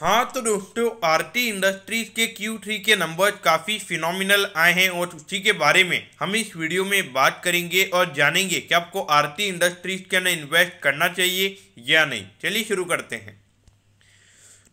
हाँ तो दोस्तों आरती इंडस्ट्रीज के क्यू थ्री के नंबर काफ़ी फिनोमिनल आए हैं और उसी के बारे में हम इस वीडियो में बात करेंगे और जानेंगे कि आपको आरती इंडस्ट्रीज के अंदर इन्वेस्ट करना चाहिए या नहीं चलिए शुरू करते हैं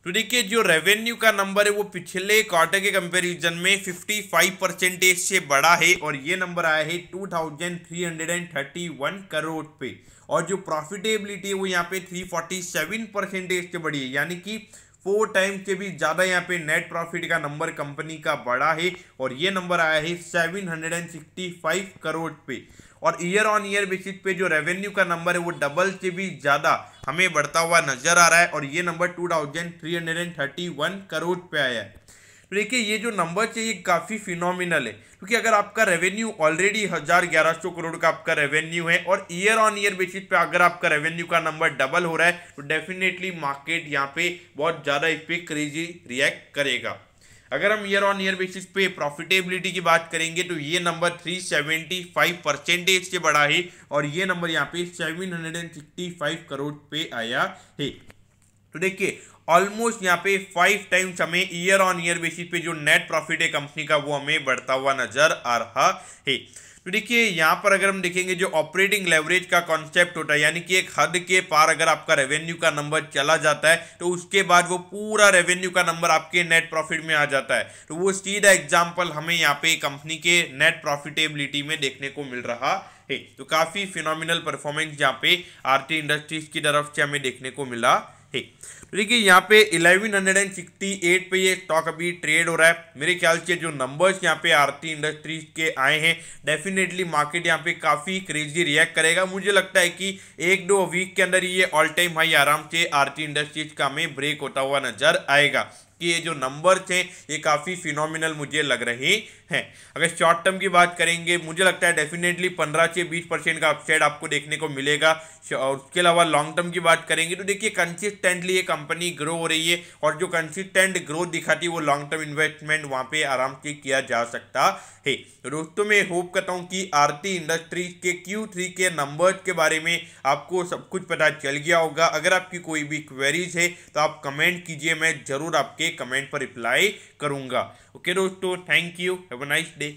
तो देखिए जो रेवेन्यू का नंबर है वो पिछले क्वार्टर के कंपैरिजन में फिफ्टी फाइव परसेंटेज से बड़ा है और ये नंबर आया है two thousand three hundred and thirty one crore पे और जो प्रॉफिटेबिलिटी है वो यहाँ पे थ्री फोर्टी सेवन परसेंटेज से बढ़ी है यानी कि फोर टाइम के भी ज़्यादा यहाँ पे नेट प्रॉफिट का नंबर कंपनी का बड़ा है और ये नंबर आया है seven hundred and sixty five crore पे और ईयर ऑन ईयर बेसिस पे जो रेवेन्यू का नंबर है वो डबल से भी ज़्यादा हमें बढ़ता हुआ नजर आ रहा है और ये नंबर वन करोड़ पे आया है देखिए ये जो नंबर है ये काफ़ी फिनोमिनल है क्योंकि अगर आपका रेवेन्यू ऑलरेडी हज़ार ग्यारह सौ करोड़ का आपका रेवेन्यू है और ईयर ऑन ईयर बेसिस पे अगर आपका रेवेन्यू का नंबर डबल हो रहा है तो डेफिनेटली मार्केट यहाँ पे बहुत ज़्यादा इस पर क्रेजी रिएक्ट करेगा अगर हम ईयर ऑन ईयर बेसिस पे प्रॉफिटेबिलिटी की बात करेंगे तो ये नंबर 375 परसेंटेज से बड़ा है और ये नंबर यहाँ पे 765 करोड़ पे आया है तो देखिए ऑलमोस्ट यहाँ पे फाइव टाइम्स हमें ईयर ऑन ईयर बेसिस पे जो नेट प्रॉफिट है कंपनी का वो हमें बढ़ता हुआ नजर आ रहा है तो देखिए यहाँ पर अगर हम देखेंगे जो ऑपरेटिंग लेवरेज का कॉन्सेप्ट होता है यानी कि एक हद के पार अगर आपका रेवेन्यू का नंबर चला जाता है तो उसके बाद वो पूरा रेवेन्यू का नंबर आपके नेट प्रॉफिट में आ जाता है तो वो सीधा एग्जाम्पल हमें यहाँ पे कंपनी के नेट प्रॉफिटेबिलिटी में देखने को मिल रहा है तो काफ़ी फिनोमिनल परफॉर्मेंस यहाँ पे आरती इंडस्ट्रीज की तरफ से हमें देखने को मिला है तो देखिए यहाँ पे 1168 पे ये स्टॉक अभी ट्रेड हो रहा है मेरे ख्याल से जो नंबर्स यहाँ पे आरती इंडस्ट्रीज के आए हैं डेफिनेटली मार्केट यहाँ पे काफ़ी क्रेजी रिएक्ट करेगा मुझे लगता है कि एक दो वीक के अंदर ये ऑल टाइम हाई आराम से आरती इंडस्ट्रीज का हमें ब्रेक होता हुआ नजर आएगा कि ये जो नंबर्स हैं ये काफ़ी फिनोमिनल मुझे लग रहे हैं अगर शॉर्ट टर्म की बात करेंगे मुझे लगता है डेफिनेटली पंद्रह से बीस परसेंट का अपसाइड आपको देखने को मिलेगा और उसके अलावा लॉन्ग टर्म की बात करेंगे तो देखिए कंसिस्टेंटली ये कंपनी ग्रो हो रही है और जो कंसिस्टेंट ग्रोथ दिखाती है वो लॉन्ग टर्म इन्वेस्टमेंट वहाँ पे आराम से किया जा सकता है तो दोस्तों मैं होप करता हूँ कि आरती इंडस्ट्रीज के क्यू के नंबर्स के बारे में आपको सब कुछ पता चल गया होगा अगर आपकी कोई भी क्वेरीज है तो आप कमेंट कीजिए मैं ज़रूर आपके के कमेंट पर रिप्लाई करूंगा ओके दोस्तों thank you have a nice day